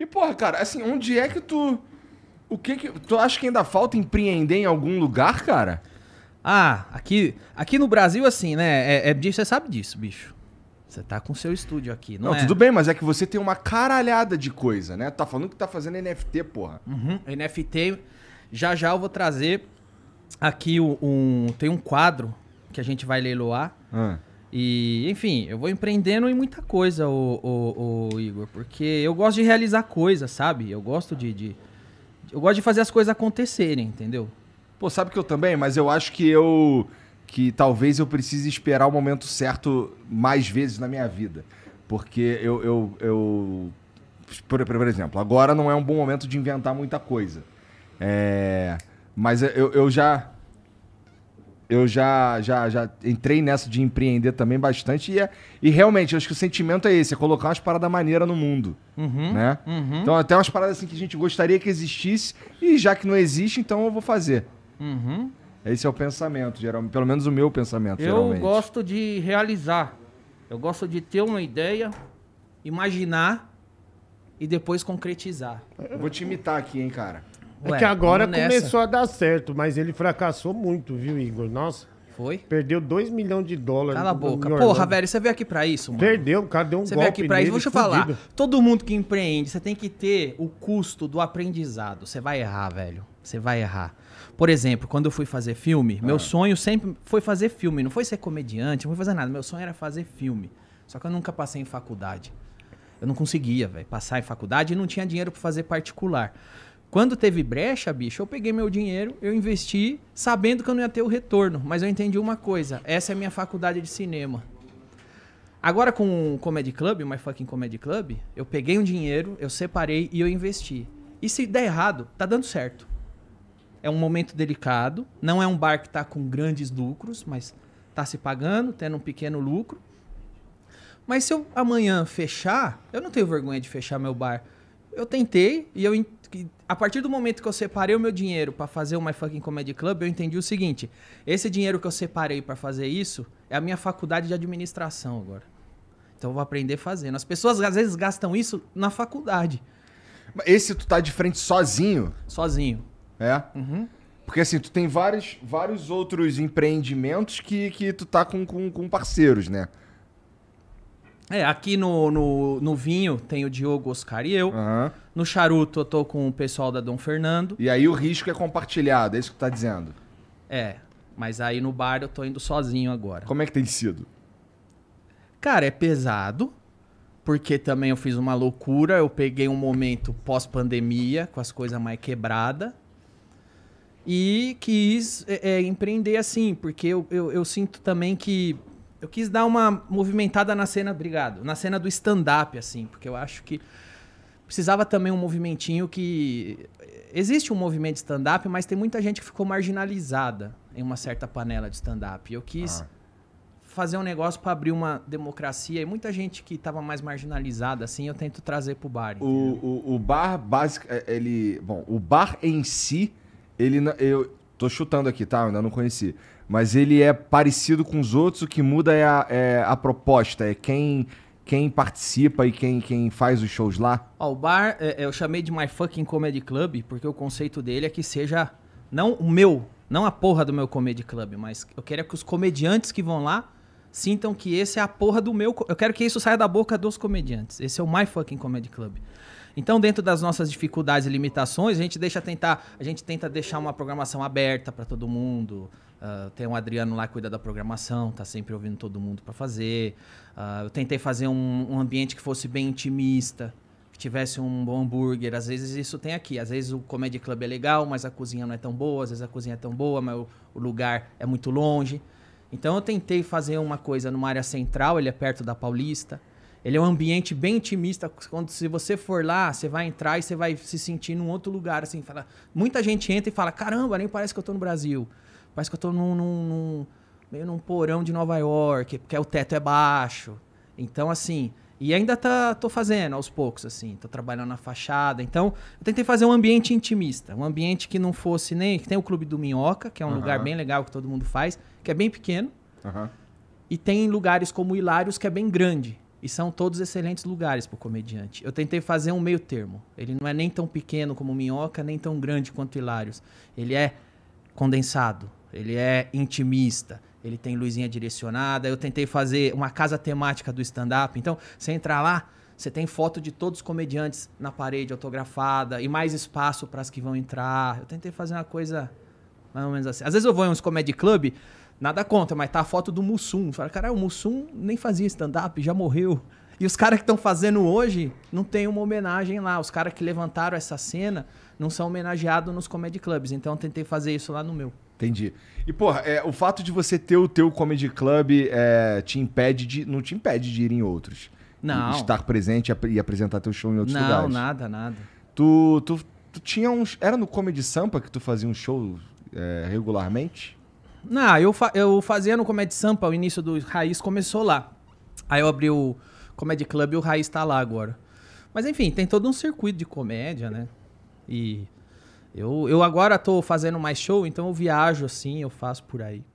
E, porra, cara, assim, onde é que tu. O que que. Tu acha que ainda falta empreender em algum lugar, cara? Ah, aqui, aqui no Brasil, assim, né? É, é, você sabe disso, bicho. Você tá com seu estúdio aqui, não, não é? tudo bem, mas é que você tem uma caralhada de coisa, né? Tá falando que tá fazendo NFT, porra. Uhum, NFT. Já já eu vou trazer aqui um, um, tem um quadro que a gente vai leiloar. Ah. E, enfim, eu vou empreendendo em muita coisa, o, o, o Igor, porque eu gosto de realizar coisas, sabe? Eu gosto de, de, Eu gosto de fazer as coisas acontecerem, entendeu? Pô, sabe que eu também, mas eu acho que eu. que talvez eu precise esperar o momento certo mais vezes na minha vida. Porque eu. eu, eu por, por exemplo, agora não é um bom momento de inventar muita coisa. É, mas eu, eu já eu já, já, já entrei nessa de empreender também bastante. E, é, e realmente, acho que o sentimento é esse: é colocar umas paradas maneiras no mundo. Uhum, né? Uhum. Então, até umas paradas assim que a gente gostaria que existisse. E já que não existe, então eu vou fazer. Uhum. Esse é o pensamento, geralmente. Pelo menos o meu pensamento, eu geralmente. gosto de realizar. Eu gosto de ter uma ideia, imaginar e depois concretizar. Eu vou te imitar aqui, hein, cara. É Ué, é que agora começou a dar certo, mas ele fracassou muito, viu, Igor? Nossa. Foi? Perdeu 2 milhões de dólares. Cala a boca. Porra, velho, você veio aqui pra isso, mano. Perdeu, deu um você golpe Você veio aqui pra isso. Deixa eu falar. Todo mundo que empreende, você tem que ter o custo do aprendizado. Você vai errar, velho. Você vai errar. Por exemplo, quando eu fui fazer filme, ah. meu sonho sempre foi fazer filme. Não foi ser comediante, não foi fazer nada. Meu sonho era fazer filme. Só que eu nunca passei em faculdade. Eu não conseguia, velho, passar em faculdade e não tinha dinheiro para fazer particular. Quando teve brecha, bicho, eu peguei meu dinheiro, eu investi, sabendo que eu não ia ter o retorno. Mas eu entendi uma coisa: essa é a minha faculdade de cinema. Agora com o Comedy Club, o My Fucking Comedy Club, eu peguei um dinheiro, eu separei e eu investi. E se der errado, tá dando certo. É um momento delicado, não é um bar que tá com grandes lucros, mas tá se pagando, tendo um pequeno lucro. Mas se eu amanhã fechar, eu não tenho vergonha de fechar meu bar eu tentei e eu a partir do momento que eu separei o meu dinheiro para fazer o My Fucking Comedy Club, eu entendi o seguinte: esse dinheiro que eu separei para fazer isso é a minha faculdade de administração agora. Então eu vou aprender fazendo. As pessoas às vezes gastam isso na faculdade. Esse tu tá de frente sozinho? Sozinho. É? Uhum. Porque assim, tu tem vários, vários outros empreendimentos que, que tu tá com, com, com parceiros, né? É, aqui no, no, no, vinho tem o Diogo, Oscar e eu. Uhum. No charuto eu tô com o pessoal da Dom Fernando. E aí o risco é compartilhado, é isso que tu tá dizendo. É, mas aí no bar eu tô indo sozinho agora. Como é que tem sido? Cara, é pesado, porque também eu fiz uma loucura. Eu peguei um momento pós-pandemia, com as coisas mais quebradas. E quis é, é, empreender assim, porque eu, eu, eu sinto também que eu quis dar uma movimentada na cena, obrigado, na cena do stand-up, assim, porque eu acho que precisava também um movimentinho que. Eh, existe um movimento de stand-up, mas tem muita gente que ficou marginalizada em uma certa panela de stand-up. Eu quis. Ah fazer um negócio para abrir uma democracia e muita gente que estava mais marginalizada assim eu tento trazer para bar o, o, o, bar básico é, ele bom o bar em si ele eu tô chutando aqui tá eu ainda não conheci mas ele é parecido com os outros, o que muda é a, é a proposta, é quem quem participa e quem, quem faz os shows lá? Ó, o bar, é, é, eu chamei de My Fucking Comedy Club, porque o conceito dele é que seja não o meu, não a porra do meu comedy club, mas eu quero é que os comediantes que vão lá sintam que esse é a porra do meu, eu quero que isso saia da boca dos comediantes. Esse é o My Fucking Comedy Club. Então, dentro das nossas dificuldades e limitações, a gente deixa tentar, a gente tenta deixar uma programação aberta para todo mundo. Uh, tem o um Adriano lá que cuida da programação, tá sempre ouvindo todo mundo para fazer. Uh, eu tentei fazer um, um, ambiente que fosse bem intimista, que tivesse um bom hambúrguer. Às vezes isso tem aqui. Às vezes o Comedy Club é legal, mas a cozinha não é tão boa. Às vezes a cozinha é tão boa, mas o, o lugar é muito longe. Então eu tentei fazer uma coisa numa área central, ele é perto da Paulista. Ele é um ambiente bem intimista. Quando se você for lá, você vai entrar e você vai se sentir num outro lugar, assim. Fala... Muita gente entra e fala: caramba, nem parece que eu tô no Brasil. Parece que eu tô num, num, num meio num porão de Nova York, porque o teto é baixo. Então, assim. E ainda tá, tô fazendo aos poucos, assim, tô trabalhando na fachada. Então, eu tentei fazer um ambiente intimista, um ambiente que não fosse nem. Tem o Clube do Minhoca, que é um uhum. lugar bem legal que todo mundo faz, que é bem pequeno. Uhum. E tem lugares como Hilários, que é bem grande. E são todos excelentes lugares para o comediante. Eu tentei fazer um meio termo. Ele não é nem tão pequeno como Minhoca, nem tão grande quanto Hilários. Ele é condensado, ele é intimista, ele tem luzinha direcionada. Eu tentei fazer uma casa temática do stand-up. Então, você entrar lá, você tem foto de todos os comediantes na parede autografada e mais espaço para as que vão entrar. Eu tentei fazer uma coisa mais ou menos assim. Às vezes eu vou em uns comedy club, Nada contra, mas tá a foto do Mussum. Fala, cara, o Mussum nem fazia stand-up, já morreu. E os caras que estão fazendo hoje não tem uma homenagem lá. Os caras que levantaram essa cena não são homenageados nos comedy clubs. Então eu tentei fazer isso lá no meu. Entendi. E, porra, é, o fato de você ter o teu comedy club é, te impede de. não te impede de ir em outros. Não. estar presente e apresentar teu show em outros não, lugares. Não, nada, nada. Tu, tu, tu tinha uns. Era no Comedy Sampa que tu fazia um show é, regularmente? não eu, fa eu fazia no Comedy Sampa, o início do Raiz começou lá. Aí eu abri o Comedy Club e o Raiz tá lá agora. Mas enfim, tem todo um circuito de comédia, né? E eu, eu agora tô fazendo mais show, então eu viajo assim, eu faço por aí.